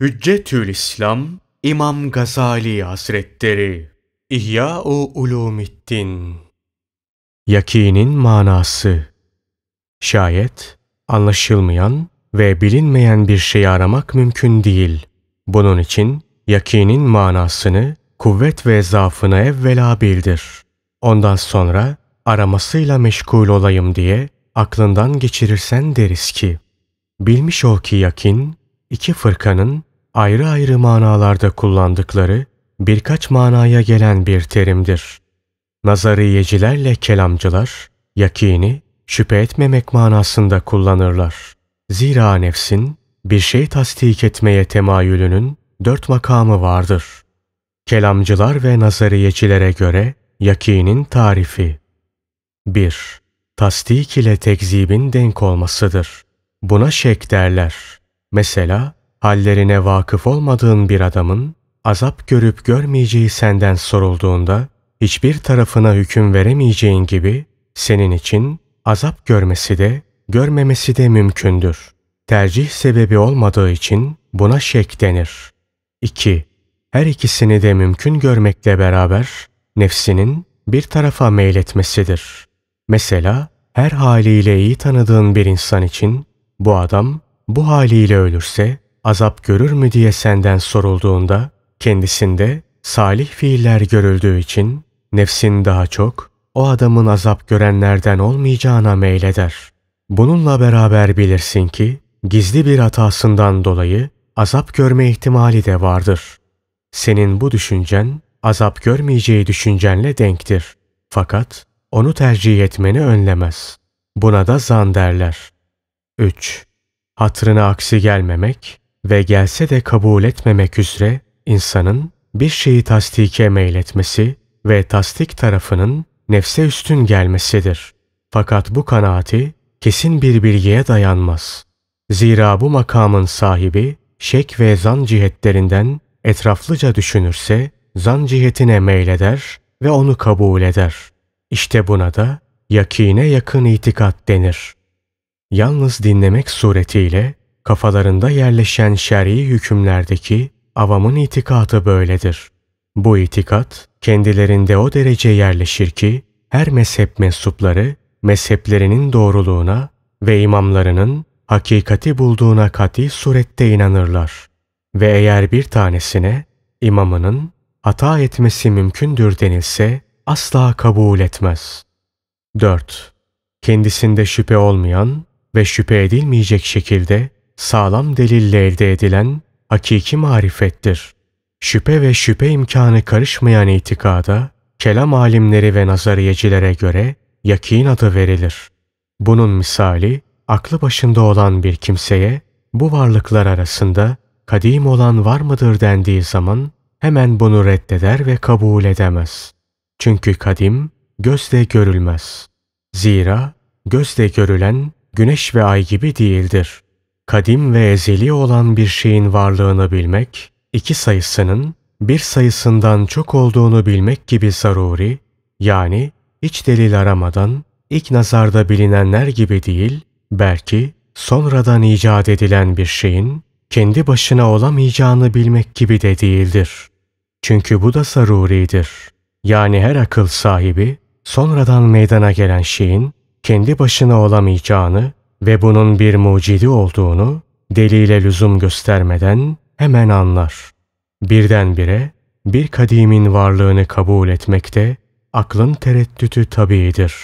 Hüccetül İslam İmam Gazali Hazretleri İhya-u Ulumiddin Yakinin manası Şayet anlaşılmayan ve bilinmeyen bir şeyi aramak mümkün değil. Bunun için yakinin manasını kuvvet ve zaafını evvela bildir. Ondan sonra aramasıyla meşgul olayım diye aklından geçirirsen deriz ki, bilmiş ol ki yakin, iki fırkanın ayrı ayrı manalarda kullandıkları birkaç manaya gelen bir terimdir. Nazariyecilerle kelamcılar, yakini, şüphe etmemek manasında kullanırlar. Zira nefsin, bir şey tasdik etmeye temayülünün dört makamı vardır. Kelamcılar ve nazariyecilere göre yakinin tarifi 1. Tasdik ile tekzibin denk olmasıdır. Buna şek derler. Mesela hallerine vakıf olmadığın bir adamın azap görüp görmeyeceği senden sorulduğunda hiçbir tarafına hüküm veremeyeceğin gibi senin için azap görmesi de görmemesi de mümkündür. Tercih sebebi olmadığı için buna şek denir. 2. Her ikisini de mümkün görmekle beraber nefsinin bir tarafa meyletmesidir. Mesela her haliyle iyi tanıdığın bir insan için bu adam bu haliyle ölürse azap görür mü diye senden sorulduğunda kendisinde salih fiiller görüldüğü için nefsin daha çok o adamın azap görenlerden olmayacağına meyleder. Bununla beraber bilirsin ki gizli bir hatasından dolayı azap görme ihtimali de vardır. Senin bu düşüncen azap görmeyeceği düşüncenle denktir. Fakat onu tercih etmeni önlemez. Buna da zan derler. 3. Hatrına aksi gelmemek ve gelse de kabul etmemek üzere insanın bir şeyi tasdike meyletmesi ve tasdik tarafının nefse üstün gelmesidir. Fakat bu kanaati kesin bir bilgiye dayanmaz. Zira bu makamın sahibi şek ve zan cihetlerinden etraflıca düşünürse zan cihetine meyleder ve onu kabul eder. İşte buna da yakine yakın itikat denir. Yalnız dinlemek suretiyle Kafalarında yerleşen şer'i hükümlerdeki avamın itikadı böyledir. Bu itikat kendilerinde o derece yerleşir ki her mezhep mensupları mezheplerinin doğruluğuna ve imamlarının hakikati bulduğuna kati surette inanırlar. Ve eğer bir tanesine imamının hata etmesi mümkündür denilse asla kabul etmez. 4. Kendisinde şüphe olmayan ve şüphe edilmeyecek şekilde sağlam delille elde edilen hakiki marifettir. Şüphe ve şüphe imkanı karışmayan itikada, kelam alimleri ve nazariyecilere göre yakin adı verilir. Bunun misali, aklı başında olan bir kimseye bu varlıklar arasında kadim olan var mıdır dendiği zaman hemen bunu reddeder ve kabul edemez. Çünkü kadim gözle görülmez. Zira gözle görülen güneş ve ay gibi değildir kadim ve ezeli olan bir şeyin varlığını bilmek, iki sayısının bir sayısından çok olduğunu bilmek gibi zaruri, yani hiç delil aramadan ilk nazarda bilinenler gibi değil, belki sonradan icat edilen bir şeyin kendi başına olamayacağını bilmek gibi de değildir. Çünkü bu da zaruridir. Yani her akıl sahibi sonradan meydana gelen şeyin kendi başına olamayacağını ve bunun bir mucidi olduğunu delile lüzum göstermeden hemen anlar. Birdenbire bir kadimin varlığını kabul etmekte aklın tereddütü tabiidir.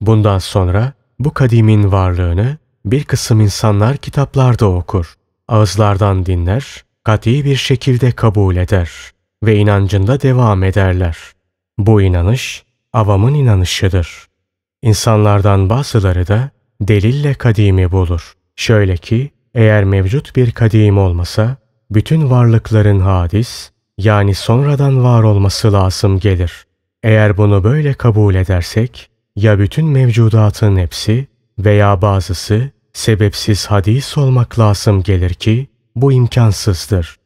Bundan sonra bu kadimin varlığını bir kısım insanlar kitaplarda okur, ağızlardan dinler, kat'i bir şekilde kabul eder ve inancında devam ederler. Bu inanış avamın inanışıdır. İnsanlardan bazıları da delille kadimi bulur. Şöyle ki eğer mevcut bir kadim olmasa bütün varlıkların hadis yani sonradan var olması lazım gelir. Eğer bunu böyle kabul edersek ya bütün mevcudatın hepsi veya bazısı sebepsiz hadis olmak lazım gelir ki bu imkansızdır.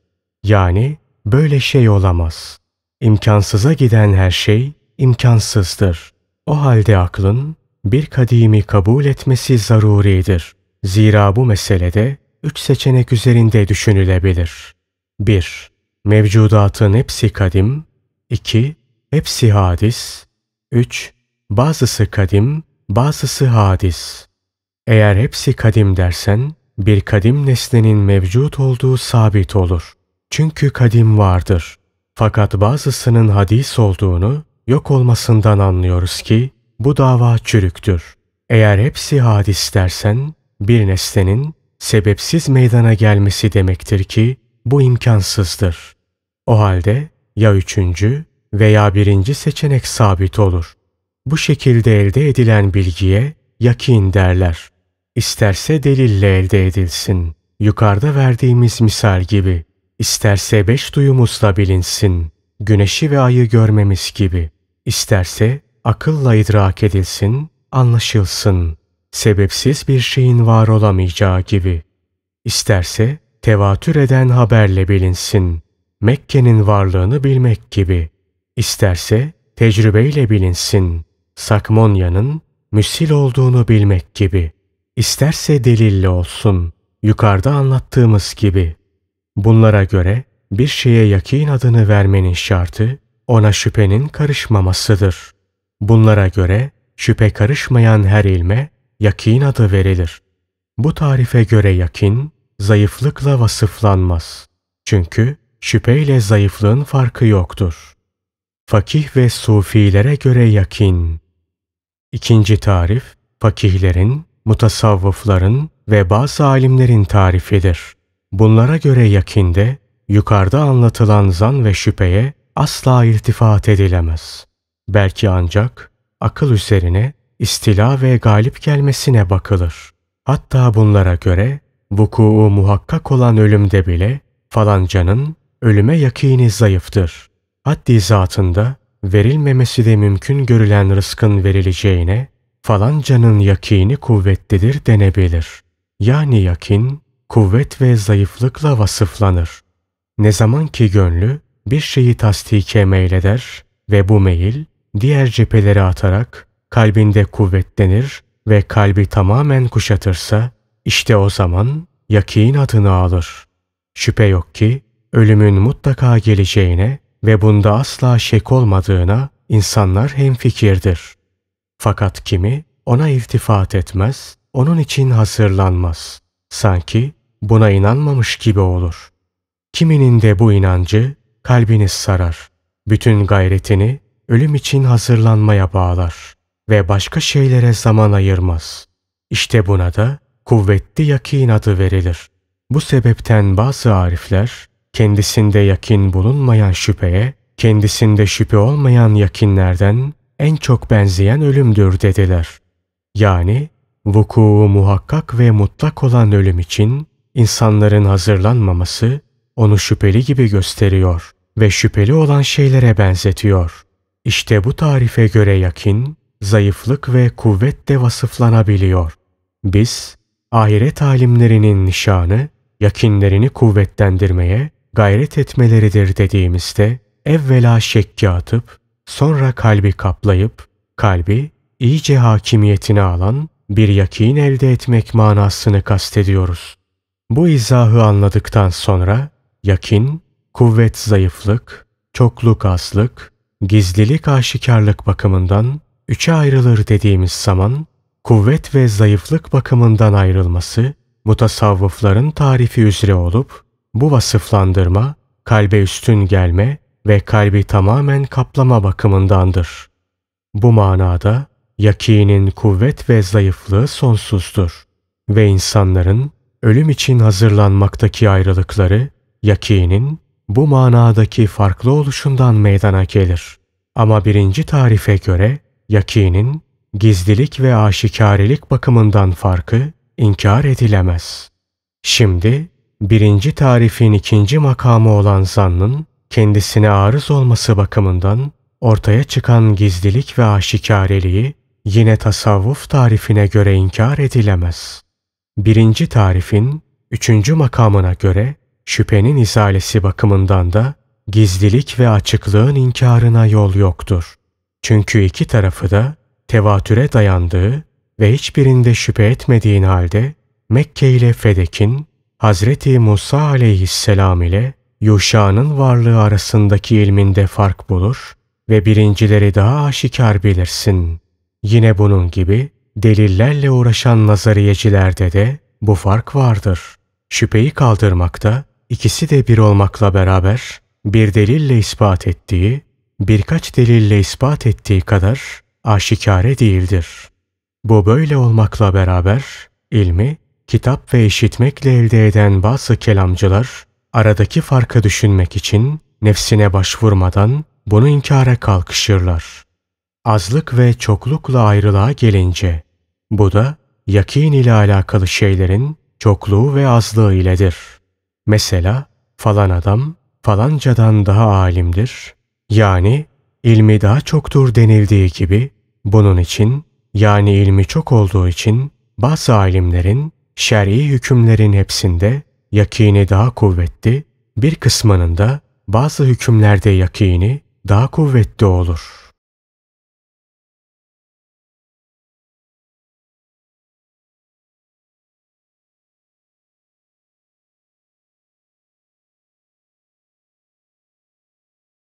Yani böyle şey olamaz. İmkansıza giden her şey imkansızdır. O halde aklın bir kadimi kabul etmesi zaruridir. Zira bu meselede üç seçenek üzerinde düşünülebilir. 1. Mevcudatın hepsi kadim. 2. Hepsi hadis. 3. Bazısı kadim, bazısı hadis. Eğer hepsi kadim dersen, bir kadim nesnenin mevcut olduğu sabit olur. Çünkü kadim vardır. Fakat bazısının hadis olduğunu, yok olmasından anlıyoruz ki, bu dava çürüktür. Eğer hepsi hadis dersen, bir nesnenin sebepsiz meydana gelmesi demektir ki bu imkansızdır. O halde ya üçüncü veya birinci seçenek sabit olur. Bu şekilde elde edilen bilgiye yakin derler. İsterse delille elde edilsin. Yukarıda verdiğimiz misal gibi. İsterse beş duyumuzla bilinsin. Güneşi ve ayı görmemiz gibi. İsterse akılla idrak edilsin, anlaşılsın. Sebepsiz bir şeyin var olamayacağı gibi. İsterse tevatür eden haberle bilinsin. Mekke'nin varlığını bilmek gibi. İsterse tecrübeyle bilinsin. Sakmonya'nın müsil olduğunu bilmek gibi. İsterse delille olsun. Yukarıda anlattığımız gibi. Bunlara göre bir şeye yakin adını vermenin şartı ona şüphenin karışmamasıdır. Bunlara göre şüphe karışmayan her ilme yakin adı verilir. Bu tarife göre yakin zayıflıkla vasıflanmaz. Çünkü şüpheyle zayıflığın farkı yoktur. Fakih ve sufilere göre yakin. İkinci tarif fakihlerin, mutasavvıfların ve bazı alimlerin tarifidir. Bunlara göre yakinde yukarıda anlatılan zan ve şüpheye asla irtifat edilemez. Belki ancak akıl üzerine istila ve galip gelmesine bakılır. Hatta bunlara göre vukuu muhakkak olan ölümde bile falancanın ölüme yakini zayıftır. Haddi zatında verilmemesi de mümkün görülen rızkın verileceğine falancanın yakini kuvvetlidir denebilir. Yani yakin kuvvet ve zayıflıkla vasıflanır. Ne zaman ki gönlü bir şeyi tasdike meyleder ve bu meyil diğer cephelere atarak kalbinde kuvvetlenir ve kalbi tamamen kuşatırsa işte o zaman yakin adını alır. Şüphe yok ki ölümün mutlaka geleceğine ve bunda asla şek olmadığına insanlar hemfikirdir. Fakat kimi ona iltifat etmez, onun için hazırlanmaz. Sanki buna inanmamış gibi olur. Kiminin de bu inancı kalbini sarar. Bütün gayretini ölüm için hazırlanmaya bağlar ve başka şeylere zaman ayırmaz. İşte buna da kuvvetli yakin adı verilir. Bu sebepten bazı arifler kendisinde yakin bulunmayan şüpheye, kendisinde şüphe olmayan yakinlerden en çok benzeyen ölümdür dediler. Yani vuku muhakkak ve mutlak olan ölüm için insanların hazırlanmaması onu şüpheli gibi gösteriyor ve şüpheli olan şeylere benzetiyor. İşte bu tarife göre yakin, zayıflık ve kuvvet de vasıflanabiliyor. Biz, ahiret alimlerinin nişanı, yakinlerini kuvvetlendirmeye gayret etmeleridir dediğimizde, evvela şekki atıp, sonra kalbi kaplayıp, kalbi iyice hakimiyetini alan bir yakin elde etmek manasını kastediyoruz. Bu izahı anladıktan sonra yakin, kuvvet zayıflık, çokluk azlık, gizlilik aşikarlık bakımından üçe ayrılır dediğimiz zaman kuvvet ve zayıflık bakımından ayrılması mutasavvıfların tarifi üzere olup bu vasıflandırma kalbe üstün gelme ve kalbi tamamen kaplama bakımındandır. Bu manada yakinin kuvvet ve zayıflığı sonsuzdur ve insanların ölüm için hazırlanmaktaki ayrılıkları yakinin bu manadaki farklı oluşundan meydana gelir. Ama birinci tarife göre yakinin gizlilik ve aşikarilik bakımından farkı inkar edilemez. Şimdi birinci tarifin ikinci makamı olan zannın kendisine arız olması bakımından ortaya çıkan gizlilik ve aşikareliği yine tasavvuf tarifine göre inkar edilemez. Birinci tarifin üçüncü makamına göre Şüphenin izalesi bakımından da gizlilik ve açıklığın inkarına yol yoktur. Çünkü iki tarafı da tevatüre dayandığı ve hiçbirinde şüphe etmediğin halde Mekke ile Fedek'in Hazreti Musa aleyhisselam ile Yuşa'nın varlığı arasındaki ilminde fark bulur ve birincileri daha aşikar bilirsin. Yine bunun gibi delillerle uğraşan nazariyecilerde de bu fark vardır. Şüpheyi kaldırmakta ikisi de bir olmakla beraber bir delille ispat ettiği, birkaç delille ispat ettiği kadar aşikare değildir. Bu böyle olmakla beraber ilmi kitap ve işitmekle elde eden bazı kelamcılar aradaki farkı düşünmek için nefsine başvurmadan bunu inkara kalkışırlar. Azlık ve çoklukla ayrılığa gelince bu da yakin ile alakalı şeylerin çokluğu ve azlığı iledir.'' Mesela falan adam falancadan daha alimdir, yani ilmi daha çoktur denildiği gibi bunun için yani ilmi çok olduğu için bazı alimlerin şer'i hükümlerin hepsinde yakini daha kuvvetli, bir kısmının da bazı hükümlerde yakini daha kuvvetli olur.''